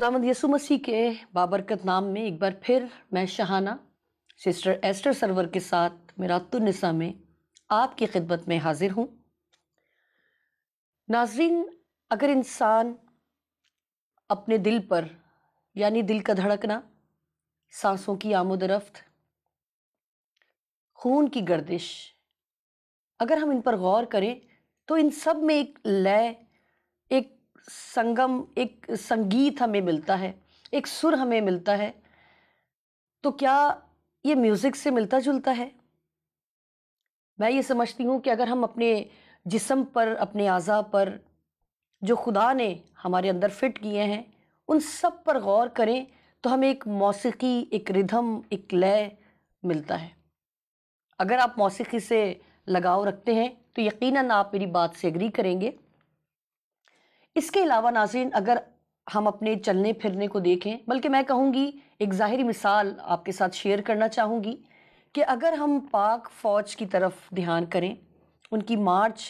مند یسو مسیح کے بابرکت نام میں ایک بار پھر میں شہانہ سسٹر ایسٹر سرور کے ساتھ میرات النساء میں آپ کی خدمت میں حاضر ہوں ناظرین اگر انسان اپنے دل پر یعنی دل کا دھڑکنا سانسوں کی آمد رفت خون کی گردش اگر ہم ان پر غور کریں تو ان سب میں ایک لے سنگم ایک سنگیت ہمیں ملتا ہے ایک سر ہمیں ملتا ہے تو کیا یہ میوزک سے ملتا جلتا ہے میں یہ سمجھتی ہوں کہ اگر ہم اپنے جسم پر اپنے اعضاء پر جو خدا نے ہمارے اندر فٹ کیے ہیں ان سب پر غور کریں تو ہمیں ایک موسیقی ایک ردھم ایک لے ملتا ہے اگر آپ موسیقی سے لگاؤ رکھتے ہیں تو یقیناً آپ میری بات سے اگری کریں گے اس کے علاوہ ناظرین اگر ہم اپنے چلنے پھرنے کو دیکھیں بلکہ میں کہوں گی ایک ظاہری مثال آپ کے ساتھ شیئر کرنا چاہوں گی کہ اگر ہم پاک فوج کی طرف دھیان کریں ان کی مارچ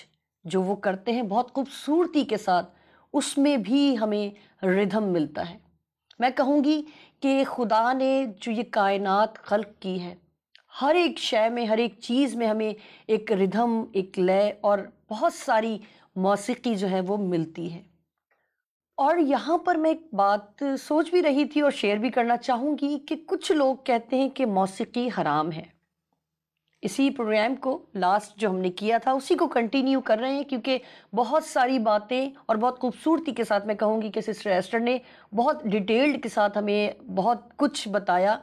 جو وہ کرتے ہیں بہت خوبصورتی کے ساتھ اس میں بھی ہمیں ردھم ملتا ہے میں کہوں گی کہ خدا نے جو یہ کائنات خلق کی ہے ہر ایک شے میں ہر ایک چیز میں ہمیں ایک ردھم ایک لے اور بہت ساری موسیقی جو ہے وہ ملتی ہے اور یہاں پر میں ایک بات سوچ بھی رہی تھی اور شیئر بھی کرنا چاہوں گی کہ کچھ لوگ کہتے ہیں کہ موسیقی حرام ہے اسی پروگرام کو لاسٹ جو ہم نے کیا تھا اسی کو کنٹینیو کر رہے ہیں کیونکہ بہت ساری باتیں اور بہت خوبصورتی کے ساتھ میں کہوں گی کہ سسٹر ایسٹر نے بہت ڈیٹیلڈ کے ساتھ ہمیں بہت کچھ بتایا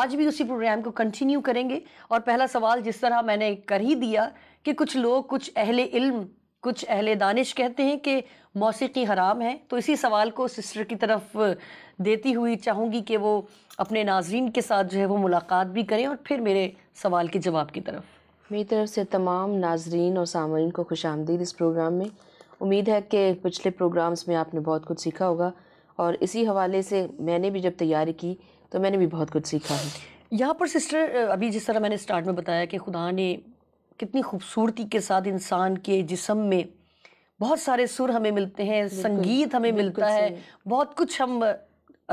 آج بھی اسی پروگرام کو کنٹینیو کریں گے اور پہلا سوال جس طرح میں نے کر ہی دیا کہ کچھ لوگ کچھ اہل علم کچھ اہل دانش کہتے ہیں کہ موسیقی حرام ہے تو اسی سوال کو سسٹر کی طرف دیتی ہوئی چاہوں گی کہ وہ اپنے ناظرین کے ساتھ جو ہے وہ ملاقات بھی کریں اور پھر میرے سوال کے جواب کی طرف میری طرف سے تمام ناظرین اور سامعین کو خوش آمدید اس پروگرام میں امید ہے کہ پچھلے پروگرامز میں آپ نے بہت کچھ سیکھا ہوگا اور اسی حوالے سے میں نے بھی جب تیاری کی تو میں نے بھی بہت کچھ سیکھا ہے یہاں پر سسٹر ابھی جس طرح میں نے سٹارٹ میں بتایا کہ خدا نے کتنی خوبصورتی کے ساتھ انسان کے جسم میں بہت سارے سر ہمیں ملتے ہیں سنگیت ہمیں ملتا ہے بہت کچھ ہم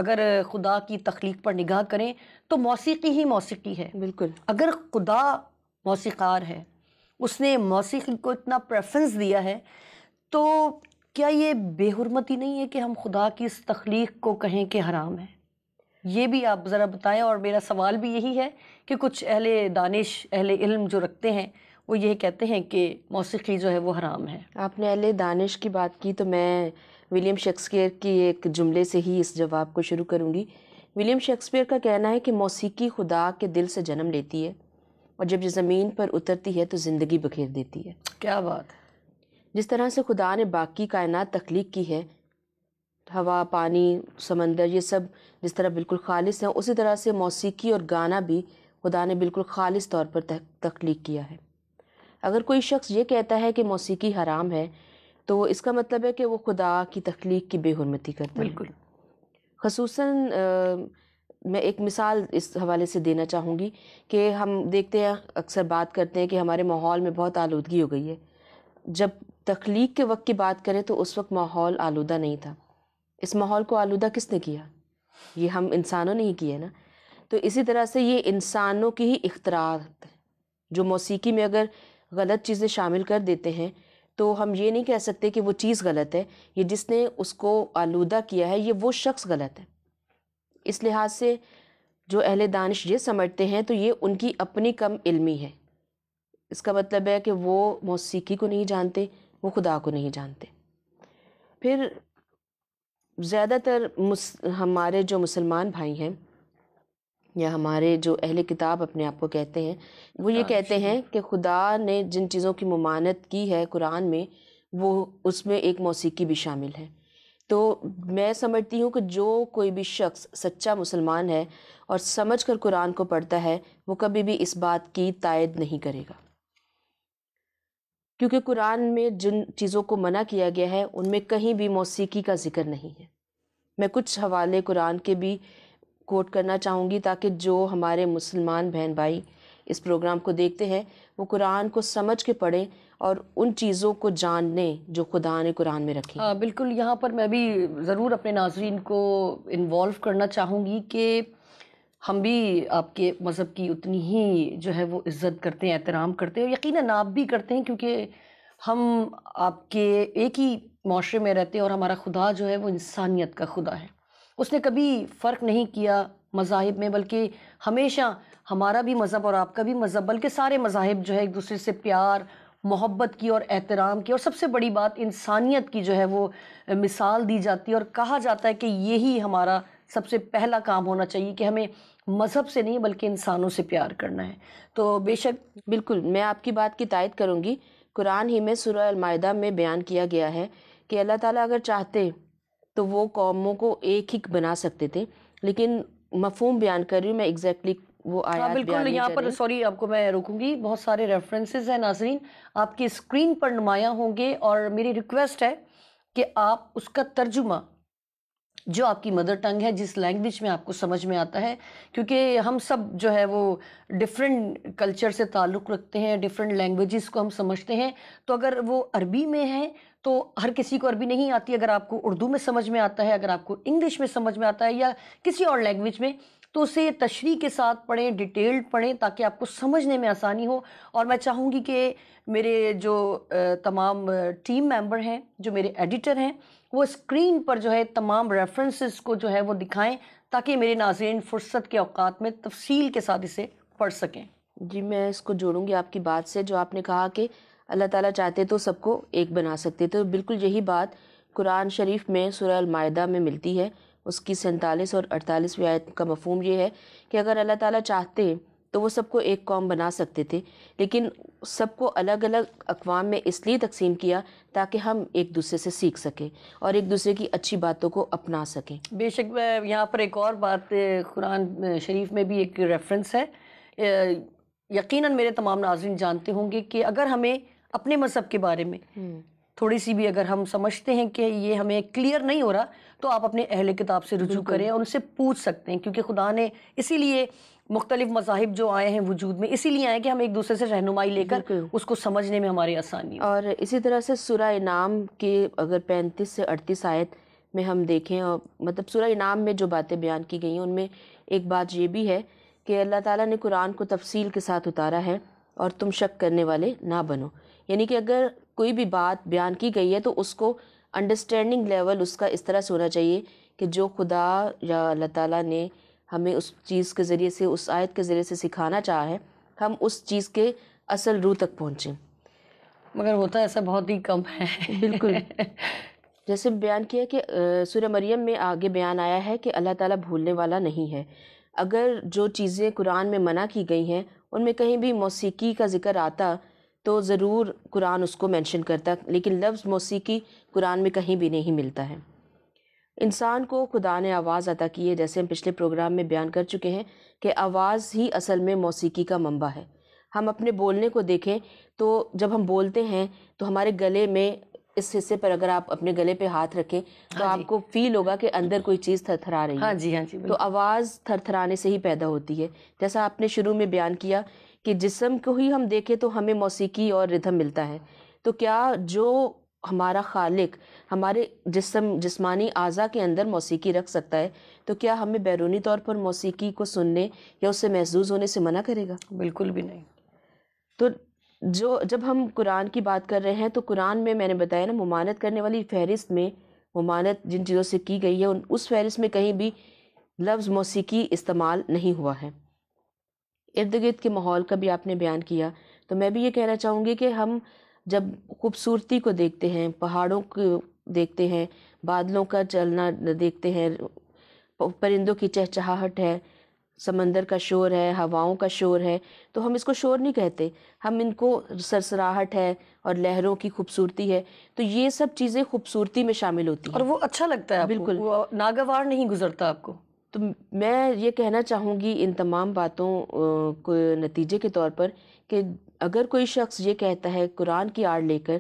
اگر خدا کی تخلیق پر نگاہ کریں تو موسیقی ہی موسیقی ہے بالکل اگر خدا موسیقار ہے اس نے موسیقی کو اتنا پریفرنس دیا ہے تو کیا یہ بے حرمتی نہیں ہے کہ ہم خدا کی اس تخلیق کو کہیں کہ حرام ہے یہ بھی آپ ذرا بتائیں اور میرا سوال بھی یہی ہے کہ کچھ اہل دانش اہل علم جو رکھتے ہیں وہ یہ کہتے ہیں کہ موسیقی جو ہے وہ حرام ہے آپ نے اہل دانش کی بات کی تو میں ولیم شیکسپیئر کی ایک جملے سے ہی اس جواب کو شروع کروں گی ولیم شیکسپیئر کا کہنا ہے کہ موسیقی خدا کے دل سے جنم لیتی ہے اور جب یہ زمین پر اترتی ہے تو زندگی بکھیر دیتی ہے کیا بات جس طرح سے خدا نے باقی کائنات تخلیق کی ہے ہوا پانی سمندر یہ سب جس طرح بالکل خالص ہیں اسی طرح سے موسیقی اور گانا بھی خدا نے بالکل خالص طور پر تخلیق کیا ہے اگر کوئی شخص یہ کہتا ہے کہ موسیقی حرام ہے تو اس کا مطلب ہے کہ وہ خدا کی تخلیق کی بے حرمتی کرتا بالکل خصوصاً میں ایک مثال اس حوالے سے دینا چاہوں گی کہ ہم دیکھتے ہیں اکثر بات کرتے ہیں کہ ہمارے ماحول میں بہت آلودگی ہو گئی ہے جب تخلیق کے وقت کی بات کریں تو اس وقت ماحول آلودہ نہیں تھا اس ماحول کو آلودہ کس نے کیا یہ ہم انسانوں نے ہی کیے نا تو اسی طرح سے یہ انسانوں کی ہی اختراعات جو موسیقی میں اگر غلط چیزیں شامل کر دیتے ہیں تو ہم یہ نہیں کہہ سکتے کہ وہ چیز غلط ہے یہ جس نے اس کو آلودہ کیا ہے یہ وہ شخص غلط ہے اس لحاظ سے جو اہل دانش یہ سمجھتے ہیں تو یہ ان کی اپنی کم علمی ہے اس کا مطلب ہے کہ وہ موسیقی کو نہیں جانتے وہ خدا کو نہیں جانتے پھر زیادہ تر ہمارے جو مسلمان بھائی ہیں یا ہمارے جو اہل کتاب اپنے آپ کو کہتے ہیں وہ یہ ہاں، کہتے جی۔ ہیں کہ خدا نے جن چیزوں کی ممانت کی ہے قرآن میں وہ اس میں ایک موسیقی بھی شامل ہے تو میں سمجھتی ہوں کہ جو کوئی بھی شخص سچا مسلمان ہے اور سمجھ کر قرآن کو پڑھتا ہے وہ کبھی بھی اس بات کی تائید نہیں کرے گا کیونکہ قرآن میں جن چیزوں کو منع کیا گیا ہے ان میں کہیں بھی موسیقی کا ذکر نہیں ہے میں کچھ حوالے قرآن کے بھی کوٹ کرنا چاہوں گی تاکہ جو ہمارے مسلمان بہن بھائی اس پروگرام کو دیکھتے ہیں وہ قرآن کو سمجھ کے پڑھیں اور ان چیزوں کو جاننے جو خدا نے قرآن میں رکھی ہاں، بالکل یہاں پر میں بھی ضرور اپنے ناظرین کو انوالو کرنا چاہوں گی کہ ہم بھی آپ کے مذہب کی اتنی ہی جو ہے وہ عزت کرتے ہیں احترام کرتے ہیں اور یقیناً آپ بھی کرتے ہیں کیونکہ ہم آپ کے ایک ہی معاشرے میں رہتے ہیں اور ہمارا خدا جو ہے وہ انسانیت کا خدا ہے اس نے کبھی فرق نہیں کیا مذاہب میں بلکہ ہمیشہ ہمارا بھی مذہب اور آپ کا بھی مذہب بلکہ سارے مذاہب جو ہے ایک دوسرے سے پیار محبت کی اور احترام کی اور سب سے بڑی بات انسانیت کی جو ہے وہ مثال دی جاتی ہے اور کہا جاتا ہے کہ یہی ہمارا سب سے پہلا کام ہونا چاہیے کہ ہمیں مذہب سے نہیں بلکہ انسانوں سے پیار کرنا ہے تو بے شک بالکل میں آپ کی بات کی تائید کروں گی قرآن ہی میں سورہ المائدہ میں بیان کیا گیا ہے کہ اللہ تعالیٰ اگر چاہتے تو وہ قوموں کو ایک ہی بنا سکتے تھے لیکن مفہوم بیان کر رہی ہوں میں ایگزیکٹلی وہ ہاں، آیا بالکل یہاں پر سوری آپ کو میں روکوں گی بہت سارے ریفرنسز ہیں ناظرین آپ کی اسکرین پر نمایاں ہوں گے اور میری ریکویسٹ ہے کہ آپ اس کا ترجمہ جو آپ کی مدر ٹنگ ہے جس لینگویج میں آپ کو سمجھ میں آتا ہے کیونکہ ہم سب جو ہے وہ ڈفرینٹ کلچر سے تعلق رکھتے ہیں ڈفرینٹ لینگویجز کو ہم سمجھتے ہیں تو اگر وہ عربی میں ہیں تو ہر کسی کو عربی نہیں آتی اگر آپ کو اردو میں سمجھ میں آتا ہے اگر آپ کو انگلش میں سمجھ میں آتا ہے یا کسی اور لینگویج میں تو اسے تشریح کے ساتھ پڑھیں ڈیٹیلڈ پڑھیں تاکہ آپ کو سمجھنے میں آسانی ہو اور میں چاہوں گی کہ میرے جو تمام ٹیم ممبر ہیں جو میرے ایڈیٹر ہیں وہ اسکرین پر جو ہے تمام ریفرنسز کو جو ہے وہ دکھائیں تاکہ میرے ناظرین فرصت کے اوقات میں تفصیل کے ساتھ اسے پڑھ سکیں جی میں اس کو جوڑوں گی آپ کی بات سے جو آپ نے کہا کہ اللہ تعالیٰ چاہتے تو سب کو ایک بنا سکتے تو بالکل یہی بات قرآن شریف میں سورہ المائدہ میں ملتی ہے اس کی سینتالیس اور اڑتالیس آیت کا مفہوم یہ ہے کہ اگر اللہ تعالیٰ چاہتے تو وہ سب کو ایک قوم بنا سکتے تھے لیکن سب کو الگ الگ اقوام میں اس لیے تقسیم کیا تاکہ ہم ایک دوسرے سے سیکھ سکیں اور ایک دوسرے کی اچھی باتوں کو اپنا سکیں بے شک میں یہاں پر ایک اور بات قرآن شریف میں بھی ایک ریفرنس ہے یقیناً میرے تمام ناظرین جانتے ہوں گے کہ اگر ہمیں اپنے مذہب کے بارے میں تھوڑی سی بھی اگر ہم سمجھتے ہیں کہ یہ ہمیں کلیئر نہیں ہو رہا تو آپ اپنے اہل کتاب سے رجوع کریں اور ان سے پوچھ سکتے ہیں کیونکہ خدا نے اسی لیے مختلف مذاہب جو آئے ہیں وجود میں اسی لیے آئے کہ ہم ایک دوسرے سے رہنمائی لے کر اس کو سمجھنے میں ہماری آسانی اور اسی طرح سے سورہ انعام کے اگر پینتیس سے اڑتیس آیت میں ہم دیکھیں اور مطلب سورہ انعام میں جو باتیں بیان کی گئی ہیں ان میں ایک بات یہ بھی ہے کہ اللہ تعالیٰ نے قرآن کو تفصیل کے ساتھ اتارا ہے اور تم شک کرنے والے نہ بنو یعنی کہ اگر کوئی بھی بات بیان کی گئی ہے تو اس کو انڈرسٹینڈنگ لیول اس کا اس طرح سے ہونا چاہیے کہ جو خدا یا اللہ تعالیٰ نے ہمیں اس چیز کے ذریعے سے اس آیت کے ذریعے سے سکھانا چاہا ہے ہم اس چیز کے اصل روح تک پہنچیں مگر ہوتا ایسا بہت ہی کم ہے بالکل جیسے بیان کیا کہ سورہ مریم میں آگے بیان آیا ہے کہ اللہ تعالیٰ بھولنے والا نہیں ہے اگر جو چیزیں قرآن میں منع کی گئی ہیں ان میں کہیں بھی موسیقی کا ذکر آتا تو ضرور قرآن اس کو مینشن کرتا لیکن لفظ موسیقی قرآن میں کہیں بھی نہیں ملتا ہے انسان کو خدا نے آواز عطا کی ہے جیسے ہم پچھلے پروگرام میں بیان کر چکے ہیں کہ آواز ہی اصل میں موسیقی کا منبع ہے ہم اپنے بولنے کو دیکھیں تو جب ہم بولتے ہیں تو ہمارے گلے میں اس حصے پر اگر آپ اپنے گلے پہ ہاتھ رکھیں تو ہاں آپ جی۔ کو فیل ہوگا کہ اندر کوئی چیز تھر تھرا رہی ہاں جی ہاں جی تو آواز تھر تھرانے سے ہی پیدا ہوتی ہے جیسا آپ نے شروع میں بیان کیا کہ جسم کو ہی ہم دیکھیں تو ہمیں موسیقی اور ردھم ملتا ہے تو کیا جو ہمارا خالق ہمارے جسم جسمانی اعضاء کے اندر موسیقی رکھ سکتا ہے تو کیا ہمیں بیرونی طور پر موسیقی کو سننے یا اس سے محظوظ ہونے سے منع کرے گا بالکل بھی نہیں تو جو جب ہم قرآن کی بات کر رہے ہیں تو قرآن میں میں نے بتایا نا ممانت کرنے والی فہرست میں ممانت جن چیزوں سے کی گئی ہے اس فہرست میں کہیں بھی لفظ موسیقی استعمال نہیں ہوا ہے ارد گرد کے ماحول کا بھی آپ نے بیان کیا تو میں بھی یہ کہنا چاہوں گی کہ ہم جب خوبصورتی کو دیکھتے ہیں پہاڑوں کو دیکھتے ہیں بادلوں کا چلنا دیکھتے ہیں پرندوں کی چہچہاہٹ ہے سمندر کا شور ہے ہواؤں کا شور ہے تو ہم اس کو شور نہیں کہتے ہم ان کو سرسراہٹ ہے اور لہروں کی خوبصورتی ہے تو یہ سب چیزیں خوبصورتی میں شامل ہوتی ہیں اور وہ اچھا لگتا ہے بالکل ناگوار نہیں گزرتا آپ کو تو میں یہ کہنا چاہوں گی ان تمام باتوں کو نتیجے کے طور پر کہ اگر کوئی شخص یہ کہتا ہے قرآن کی آڑ لے کر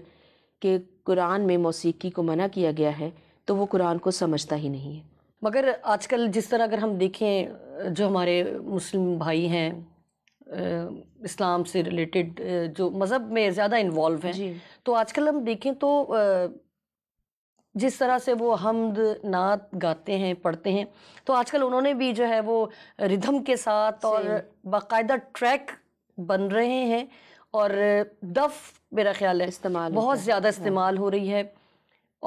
کہ قرآن میں موسیقی کو منع کیا گیا ہے تو وہ قرآن کو سمجھتا ہی نہیں ہے مگر آج کل جس طرح اگر ہم دیکھیں جو ہمارے مسلم بھائی ہیں اسلام سے ریلیٹڈ جو مذہب میں زیادہ انوالو جی. تو آج کل ہم دیکھیں تو جس طرح سے وہ حمد نعت گاتے ہیں پڑھتے ہیں تو آج کل انہوں نے بھی جو ہے وہ ردھم کے ساتھ جی۔ اور باقاعدہ ٹریک بن رہے ہیں اور دف میرا خیال ہے استعمال بہت زیادہ استعمال ہو رہی ہے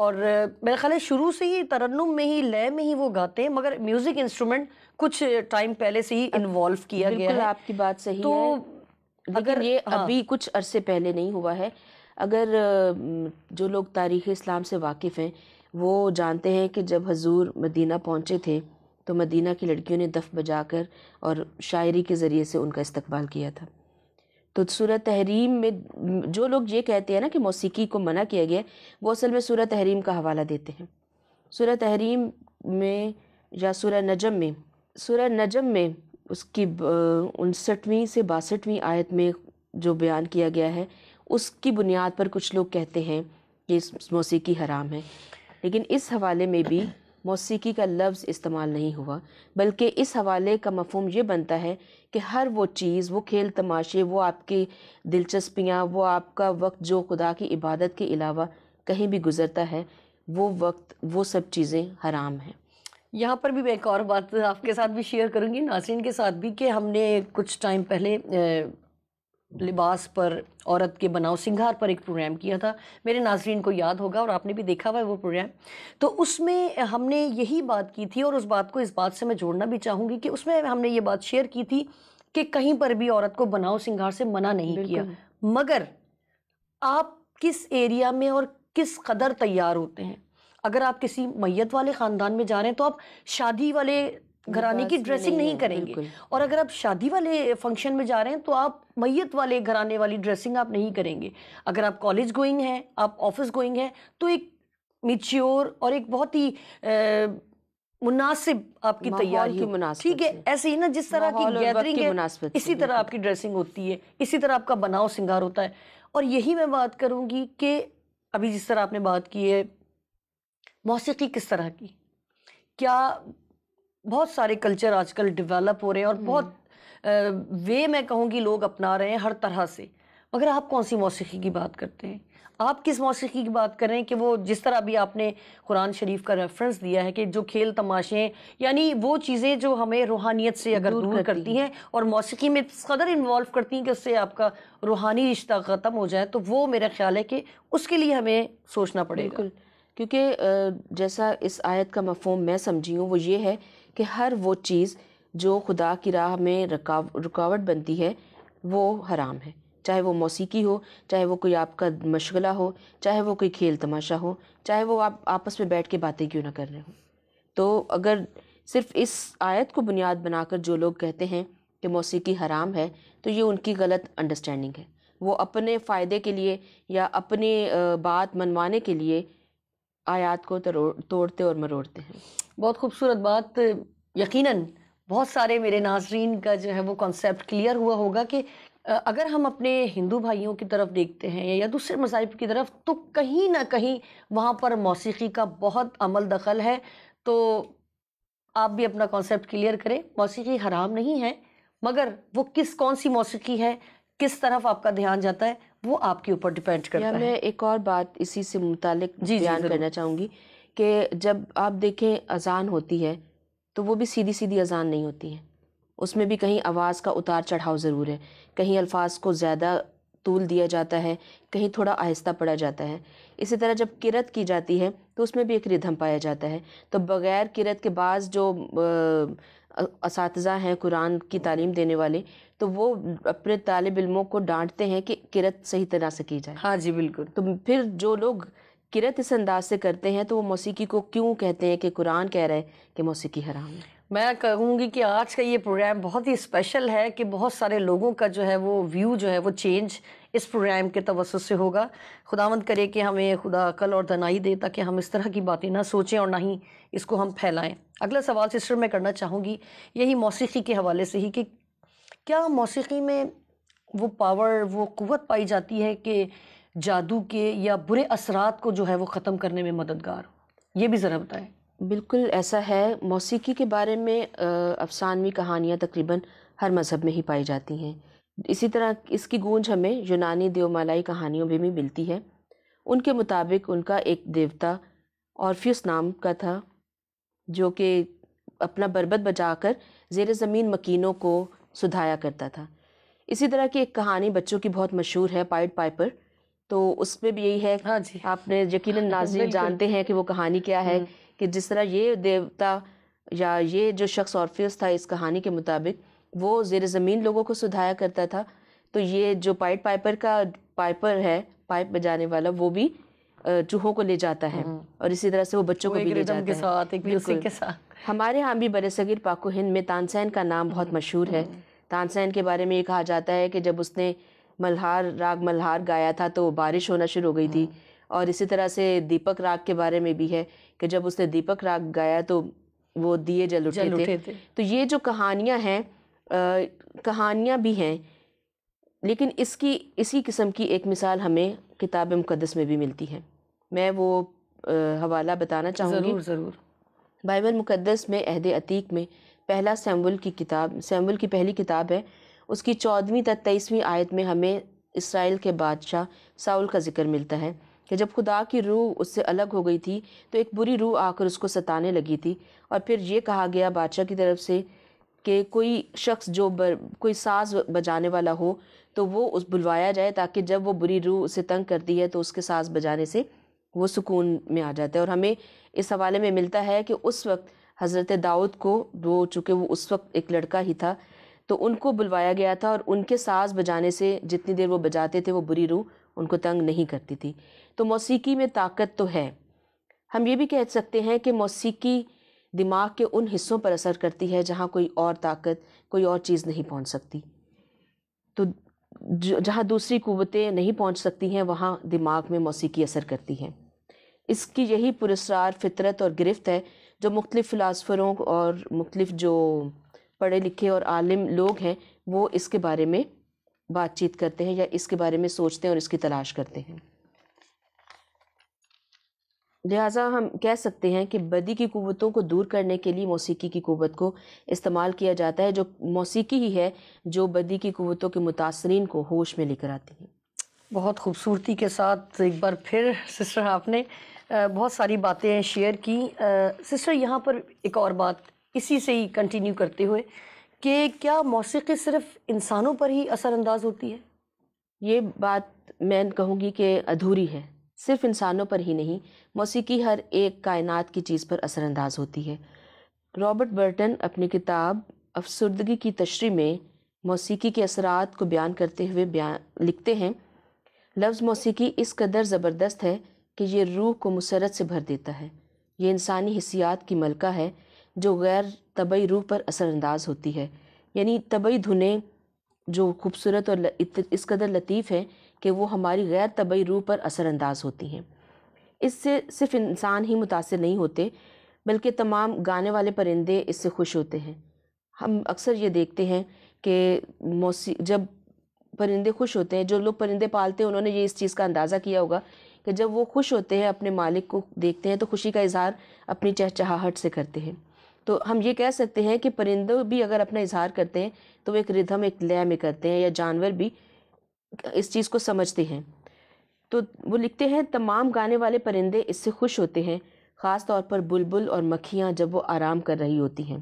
اور میرا خیال ہے شروع سے ہی ترنم میں ہی لے میں ہی وہ گاتے ہیں مگر میوزک انسٹرومنٹ کچھ ٹائم پہلے سے ہی انوالو کیا گیا ہے آپ کی بات ہے تو اگر یہ ہاں۔ ابھی کچھ عرصے پہلے نہیں ہوا ہے اگر جو لوگ تاریخ اسلام سے واقف ہیں وہ جانتے ہیں کہ جب حضور مدینہ پہنچے تھے تو مدینہ کی لڑکیوں نے دف بجا کر اور شاعری کے ذریعے سے ان کا استقبال کیا تھا تو سورہ تحریم میں جو لوگ یہ کہتے ہیں نا کہ موسیقی کو منع کیا گیا وہ اصل میں سورہ تحریم کا حوالہ دیتے ہیں سورہ تحریم میں یا سورہ نجم میں سورہ نجم میں اس کی انسٹھویں سے باسٹھویں آیت میں جو بیان کیا گیا ہے اس کی بنیاد پر کچھ لوگ کہتے ہیں کہ اس موسیقی حرام ہے لیکن اس حوالے میں بھی موسیقی کا لفظ استعمال نہیں ہوا بلکہ اس حوالے کا مفہوم یہ بنتا ہے کہ ہر وہ چیز وہ کھیل تماشے وہ آپ کی دلچسپیاں وہ آپ کا وقت جو خدا کی عبادت کے علاوہ کہیں بھی گزرتا ہے وہ وقت وہ سب چیزیں حرام ہیں یہاں پر بھی میں ایک اور بات آپ کے ساتھ بھی شیئر کروں گی ناظرین کے ساتھ بھی کہ ہم نے کچھ ٹائم پہلے لباس پر عورت کے بناؤ سنگھار پر ایک پروگرام کیا تھا میرے ناظرین کو یاد ہوگا اور آپ نے بھی دیکھا ہوا ہے وہ پروگرام تو اس میں ہم نے یہی بات کی تھی اور اس بات کو اس بات سے میں جوڑنا بھی چاہوں گی کہ اس میں ہم نے یہ بات شیئر کی تھی کہ کہیں پر بھی عورت کو بناؤ سنگھار سے منع نہیں کیا مگر آپ کس ایریا میں اور کس قدر تیار ہوتے ہیں اگر آپ کسی میت والے خاندان میں جا رہے ہیں تو آپ شادی والے گھرانے کی ڈریسنگ نہیں کریں گے اور اگر آپ شادی والے فنکشن میں جا رہے ہیں تو آپ میت والے گھرانے والی ڈریسنگ آپ نہیں کریں گے اگر آپ کالج گوئنگ ہیں آپ آفس گوئنگ ہیں تو ایک میچیور اور ایک بہت ہی مناسب آپ کی تیاری ٹھیک ہے ایسے ہی نا جس طرح کی گیدرنگ ہے اسی طرح آپ کی ڈریسنگ ہوتی ہے اسی طرح آپ کا بناؤ سنگار ہوتا ہے اور یہی میں بات کروں گی کہ ابھی جس طرح آپ نے بات کی ہے موسیقی کس طرح کی کیا بہت سارے کلچر آج کل ڈیولپ ہو رہے ہیں اور بہت وے میں کہوں گی لوگ اپنا رہے ہیں ہر طرح سے مگر آپ کون سی موسیقی کی بات کرتے ہیں آپ کس موسیقی کی بات کریں کہ وہ جس طرح ابھی آپ نے قرآن شریف کا ریفرنس دیا ہے کہ جو کھیل تماشے ہیں یعنی وہ چیزیں جو ہمیں روحانیت سے اگر دور کرتی ہیں اور موسیقی میں قدر انوالو کرتی ہیں کہ اس سے آپ کا روحانی رشتہ ختم ہو جائے تو وہ میرا خیال ہے کہ اس کے لیے ہمیں سوچنا پڑے کیونکہ جیسا اس آیت کا مفہوم میں سمجھی ہوں وہ یہ ہے کہ ہر وہ چیز جو خدا کی راہ میں رکاوٹ بنتی ہے وہ حرام ہے چاہے وہ موسیقی ہو چاہے وہ کوئی آپ کا مشغلہ ہو چاہے وہ کوئی کھیل تماشا ہو چاہے وہ آپ آپس میں بیٹھ کے باتیں کیوں نہ کر رہے ہوں تو اگر صرف اس آیت کو بنیاد بنا کر جو لوگ کہتے ہیں کہ موسیقی حرام ہے تو یہ ان کی غلط انڈرسٹینڈنگ ہے وہ اپنے فائدے کے لیے یا اپنے بات منوانے کے لیے آیات کو توڑتے اور مروڑتے ہیں بہت خوبصورت بات یقیناً بہت سارے میرے ناظرین کا جو ہے وہ کانسیپٹ کلیئر ہوا ہوگا کہ اگر ہم اپنے ہندو بھائیوں کی طرف دیکھتے ہیں یا دوسرے مذاہب کی طرف تو کہیں نہ کہیں وہاں پر موسیقی کا بہت عمل دخل ہے تو آپ بھی اپنا کانسیپٹ کلیئر کریں موسیقی حرام نہیں ہے مگر وہ کس کون سی موسیقی ہے کس طرف آپ کا دھیان جاتا ہے وہ آپ کے اوپر ڈیپینڈ کرتا ہے میں ایک اور بات اسی سے متعلق جی، جی، بیان کرنا چاہوں گی کہ جب آپ دیکھیں اذان ہوتی ہے تو وہ بھی سیدھی سیدھی اذان نہیں ہوتی ہے اس میں بھی کہیں آواز کا اتار چڑھاؤ ضرور ہے کہیں الفاظ کو زیادہ طول دیا جاتا ہے کہیں تھوڑا آہستہ پڑا جاتا ہے اسی طرح جب کرت کی جاتی ہے تو اس میں بھی ایک ردھم پایا جاتا ہے تو بغیر کرت کے بعض جو اساتذہ ہیں قرآن کی تعلیم دینے والے تو وہ اپنے طالب علموں کو ڈانٹتے ہیں کہ کرت صحیح طرح سے کی جائے ہاں جی بالکل تو پھر جو لوگ کرت اس انداز سے کرتے ہیں تو وہ موسیقی کو کیوں کہتے ہیں کہ قرآن کہہ رہے ہیں کہ موسیقی حرام ہے میں کہوں گی کہ آج کا یہ پروگرام بہت ہی اسپیشل ہے کہ بہت سارے لوگوں کا جو ہے وہ ویو جو ہے وہ چینج اس پروگرام کے توسط سے ہوگا خداوند کرے کہ ہمیں خدا عقل اور دنائی دے تاکہ ہم اس طرح کی باتیں نہ سوچیں اور نہ ہی اس کو ہم پھیلائیں اگلا سوال سسٹر میں کرنا چاہوں گی یہی موسیقی کے حوالے سے ہی کہ کیا موسیقی میں وہ پاور وہ قوت پائی جاتی ہے کہ جادو کے یا برے اثرات کو جو ہے وہ ختم کرنے میں مددگار ہو یہ بھی ذرا بتائیں بالکل ایسا ہے موسیقی کے بارے میں افسانوی کہانیاں تقریباً ہر مذہب میں ہی پائی جاتی ہیں اسی طرح اس کی گونج ہمیں یونانی دیو مالائی کہانیوں میں بھی ملتی ہے ان کے مطابق ان کا ایک دیوتا اورفیوس نام کا تھا جو کہ اپنا بربت بجا کر زیر زمین مکینوں کو سدھایا کرتا تھا اسی طرح کی ایک کہانی بچوں کی بہت مشہور ہے پائٹ پائپر تو اس میں بھی یہی ہے ہاں جی۔ آپ نے یقیناً ناظرین جانتے ہیں کہ وہ کہانی کیا ہے کہ جس طرح یہ دیوتا یا یہ جو شخص اورفیوس تھا اس کہانی کے مطابق وہ زیر زمین لوگوں کو سدھایا کرتا تھا تو یہ جو پائٹ پائپر کا پائپر ہے پائپ بجانے والا وہ بھی چوہوں کو لے جاتا ہے اور اسی طرح سے وہ بچوں کو بھی لے جاتا ہے ہمارے ہاں بھی برے صغیر پاکو ہند میں تانسین کا نام بہت مشہور ہے تانسین کے بارے میں یہ کہا جاتا ہے کہ جب اس نے ملہار راگ ملہار گایا تھا تو بارش ہونا شروع ہو گئی تھی اور اسی طرح سے دیپک راگ کے بارے میں بھی ہے کہ جب اس نے دیپک راگ گایا تو وہ دیے جل اٹھے تھے تو یہ جو کہانیاں ہیں کہانیاں بھی ہیں لیکن اس کی اسی قسم کی ایک مثال ہمیں کتاب مقدس میں بھی ملتی ہے میں وہ حوالہ بتانا چاہوں گی ضرور بائبل مقدس میں عہد عتیق میں پہلا سیمول کی کتاب سیمول کی پہلی کتاب ہے اس کی چودھویں تیئیسویں آیت میں ہمیں اسرائیل کے بادشاہ ساؤل کا ذکر ملتا ہے کہ جب خدا کی روح اس سے الگ ہو گئی تھی تو ایک بری روح آ کر اس کو ستانے لگی تھی اور پھر یہ کہا گیا بادشاہ کی طرف سے کہ کوئی شخص جو کوئی ساز بجانے والا ہو تو وہ اس بلوایا جائے تاکہ جب وہ بری روح اسے تنگ کرتی ہے تو اس کے ساز بجانے سے وہ سکون میں آ جاتا ہے اور ہمیں اس حوالے میں ملتا ہے کہ اس وقت حضرت داؤد کو وہ چونکہ وہ اس وقت ایک لڑکا ہی تھا تو ان کو بلوایا گیا تھا اور ان کے ساز بجانے سے جتنی دیر وہ بجاتے تھے وہ بری روح ان کو تنگ نہیں کرتی تھی تو موسیقی میں طاقت تو ہے ہم یہ بھی کہہ سکتے ہیں کہ موسیقی دماغ کے ان حصوں پر اثر کرتی ہے جہاں کوئی اور طاقت کوئی اور چیز نہیں پہنچ سکتی تو جہاں دوسری قوتیں نہیں پہنچ سکتی ہیں وہاں دماغ میں موسیقی اثر کرتی ہیں اس کی یہی پرسرار فطرت اور گرفت ہے جو مختلف فلاسفروں اور مختلف جو پڑھے لکھے اور عالم لوگ ہیں وہ اس کے بارے میں بات چیت کرتے ہیں یا اس کے بارے میں سوچتے ہیں اور اس کی تلاش کرتے ہیں لہٰذا ہم کہہ سکتے ہیں کہ بدی کی قوتوں کو دور کرنے کے لیے موسیقی کی قوت کو استعمال کیا جاتا ہے جو موسیقی ہی ہے جو بدی کی قوتوں کے متاثرین کو ہوش میں لے کر آتی ہے بہت خوبصورتی کے ساتھ ایک بار پھر سسٹر آپ نے بہت ساری باتیں شیئر کی سسٹر یہاں پر ایک اور بات اسی سے ہی کنٹینیو کرتے ہوئے کہ کیا موسیقی صرف انسانوں پر ہی اثر انداز ہوتی ہے یہ بات میں کہوں گی کہ ادھوری ہے صرف انسانوں پر ہی نہیں موسیقی ہر ایک کائنات کی چیز پر اثر انداز ہوتی ہے رابرٹ برٹن اپنی کتاب افسردگی کی تشریح میں موسیقی کے اثرات کو بیان کرتے ہوئے بیان لکھتے ہیں لفظ موسیقی اس قدر زبردست ہے کہ یہ روح کو مسرت سے بھر دیتا ہے یہ انسانی حسیات کی ملکہ ہے جو غیر طبعی روح پر اثر انداز ہوتی ہے یعنی طبعی دھنیں جو خوبصورت اور اس قدر لطیف ہیں کہ وہ ہماری غیر طبعی روح پر اثر انداز ہوتی ہیں اس سے صرف انسان ہی متاثر نہیں ہوتے بلکہ تمام گانے والے پرندے اس سے خوش ہوتے ہیں ہم اکثر یہ دیکھتے ہیں کہ موسی جب پرندے خوش ہوتے ہیں جو لوگ پرندے پالتے ہیں انہوں نے یہ اس چیز کا اندازہ کیا ہوگا کہ جب وہ خوش ہوتے ہیں اپنے مالک کو دیکھتے ہیں تو خوشی کا اظہار اپنی چہچہاہٹ سے کرتے ہیں تو ہم یہ کہہ سکتے ہیں کہ پرندوں بھی اگر اپنا اظہار کرتے ہیں تو وہ ایک ردھم ایک لے میں کرتے ہیں یا جانور بھی اس چیز کو سمجھتے ہیں تو وہ لکھتے ہیں تمام گانے والے پرندے اس سے خوش ہوتے ہیں خاص طور پر بلبل اور مکھیاں جب وہ آرام کر رہی ہوتی ہیں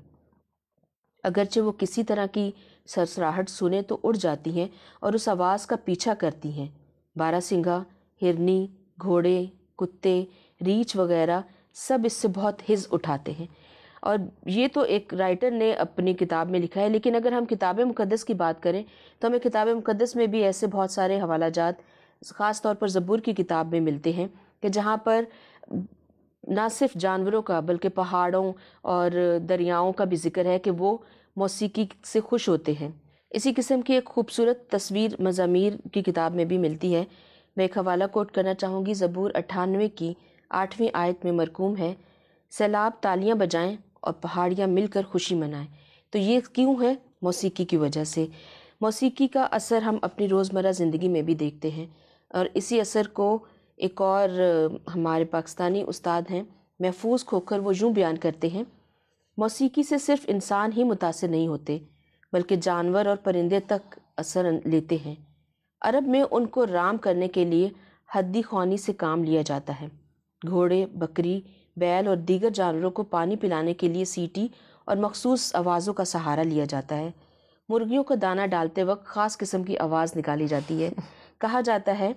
اگرچہ وہ کسی طرح کی سرسراہٹ سنیں تو اڑ جاتی ہیں اور اس آواز کا پیچھا کرتی ہیں بارہ سنگھا ہرنی گھوڑے کتے ریچھ وغیرہ سب اس سے بہت حز اٹھاتے ہیں اور یہ تو ایک رائٹر نے اپنی کتاب میں لکھا ہے لیکن اگر ہم کتاب مقدس کی بات کریں تو ہمیں کتاب مقدس میں بھی ایسے بہت سارے حوالہ جات خاص طور پر زبور کی کتاب میں ملتے ہیں کہ جہاں پر نہ صرف جانوروں کا بلکہ پہاڑوں اور دریاؤں کا بھی ذکر ہے کہ وہ موسیقی سے خوش ہوتے ہیں اسی قسم کی ایک خوبصورت تصویر مضامیر کی کتاب میں بھی ملتی ہے میں ایک حوالہ کوٹ کرنا چاہوں گی زبور اٹھانوے کی آٹھویں آیت میں مرکوم ہے سیلاب تالیاں بجائیں اور پہاڑیاں مل کر خوشی منائیں تو یہ کیوں ہے موسیقی کی وجہ سے موسیقی کا اثر ہم اپنی روزمرہ زندگی میں بھی دیکھتے ہیں اور اسی اثر کو ایک اور ہمارے پاکستانی استاد ہیں محفوظ کھوکھر وہ یوں بیان کرتے ہیں موسیقی سے صرف انسان ہی متاثر نہیں ہوتے بلکہ جانور اور پرندے تک اثر لیتے ہیں عرب میں ان کو رام کرنے کے لیے حدی خوانی سے کام لیا جاتا ہے گھوڑے بکری بیل اور دیگر جانوروں کو پانی پلانے کے لیے سیٹی اور مخصوص آوازوں کا سہارا لیا جاتا ہے مرغیوں کا دانہ ڈالتے وقت خاص قسم کی آواز نکالی جاتی ہے کہا جاتا ہے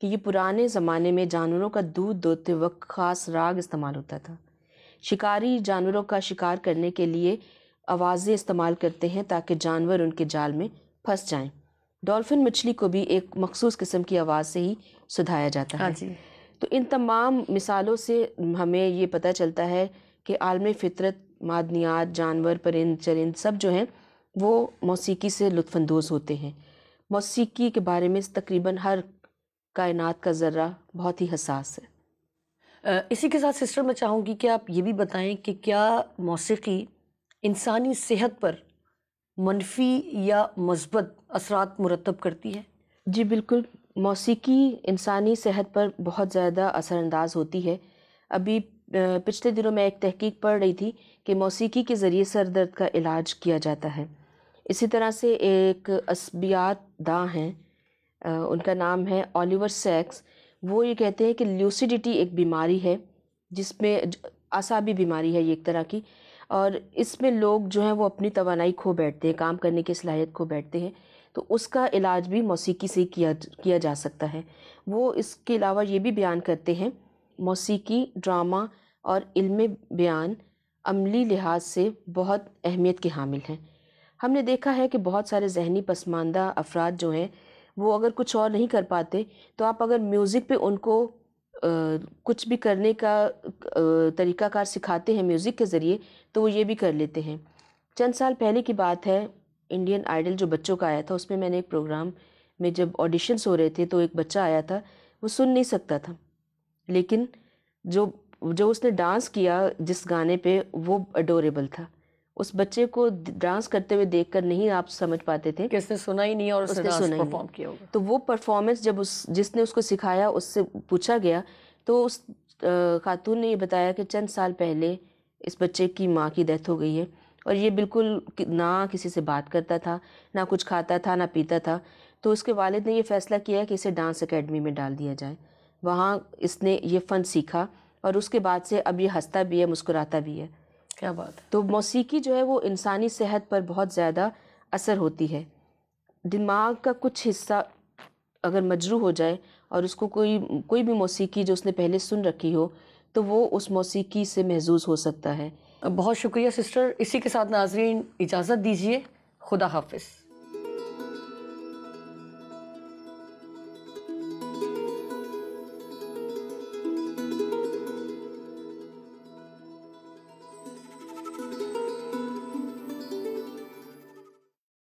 کہ یہ پرانے زمانے میں جانوروں کا دودھ دوتے وقت خاص راگ استعمال ہوتا تھا شکاری جانوروں کا شکار کرنے کے لیے آوازیں استعمال کرتے ہیں تاکہ جانور ان کے جال میں پھنس جائیں ڈولفن مچھلی کو بھی ایک مخصوص قسم کی آواز سے ہی سدھایا جاتا ہے ہاں جی۔ تو ان تمام مثالوں سے ہمیں یہ پتہ چلتا ہے کہ عالم فطرت معدنیات جانور پرند چرند سب جو ہیں وہ موسیقی سے لطف اندوز ہوتے ہیں موسیقی کے بارے میں تقریباً ہر کائنات کا ذرہ بہت ہی حساس ہے اسی کے ساتھ سسٹر میں چاہوں گی کہ آپ یہ بھی بتائیں کہ کیا موسیقی انسانی صحت پر منفی یا مثبت اثرات مرتب کرتی ہے جی بالکل موسیقی انسانی صحت پر بہت زیادہ اثر انداز ہوتی ہے ابھی پچھلے دنوں میں ایک تحقیق پڑھ رہی تھی کہ موسیقی کے ذریعے سر درد کا علاج کیا جاتا ہے اسی طرح سے ایک اسبیات داں ہیں ان کا نام ہے اولیور سیکس وہ یہ کہتے ہیں کہ لیوسیڈیٹی ایک بیماری ہے جس میں اعصابی بیماری ہے یہ ایک طرح کی اور اس میں لوگ جو ہیں وہ اپنی توانائی کھو بیٹھتے ہیں کام کرنے کی صلاحیت کھو بیٹھتے ہیں تو اس کا علاج بھی موسیقی سے کیا کیا جا سکتا ہے وہ اس کے علاوہ یہ بھی بیان کرتے ہیں موسیقی ڈرامہ اور علم بیان عملی لحاظ سے بہت اہمیت کے حامل ہیں ہم نے دیکھا ہے کہ بہت سارے ذہنی پسماندہ افراد جو ہیں وہ اگر کچھ اور نہیں کر پاتے تو آپ اگر میوزک پہ ان کو کچھ بھی کرنے کا طریقہ کار سکھاتے ہیں میوزک کے ذریعے تو وہ یہ بھی کر لیتے ہیں چند سال پہلے کی بات ہے انڈین آئیڈل جو بچوں کا آیا تھا اس میں میں نے ایک پروگرام میں جب آڈیشنس ہو رہے تھے تو ایک بچہ آیا تھا وہ سن نہیں سکتا تھا لیکن جو جو اس نے ڈانس کیا جس گانے پہ وہ اڈوریبل تھا اس بچے کو ڈانس کرتے ہوئے دیکھ کر نہیں آپ سمجھ پاتے تھے کہ اس نے سنا ہی نہیں اور اس نے سنا تو وہ پرفارمنس جب اس جس نے اس کو سکھایا اس سے پوچھا گیا تو اس خاتون نے یہ بتایا کہ چند سال پہلے اس بچے کی ماں کی ڈیتھ ہو گئی ہے اور یہ بالکل نہ کسی سے بات کرتا تھا نہ کچھ کھاتا تھا نہ پیتا تھا تو اس کے والد نے یہ فیصلہ کیا کہ اسے ڈانس اکیڈمی میں ڈال دیا جائے وہاں اس نے یہ فن سیکھا اور اس کے بعد سے اب یہ ہنستا بھی ہے مسکراتا بھی ہے کیا بات تو موسیقی جو ہے وہ انسانی صحت پر بہت زیادہ اثر ہوتی ہے دماغ کا کچھ حصہ اگر مجروح ہو جائے اور اس کو کوئی کوئی بھی موسیقی جو اس نے پہلے سن رکھی ہو تو وہ اس موسیقی سے محظوظ ہو سکتا ہے بہت شکریہ سسٹر اسی کے ساتھ ناظرین اجازت دیجیے خدا حافظ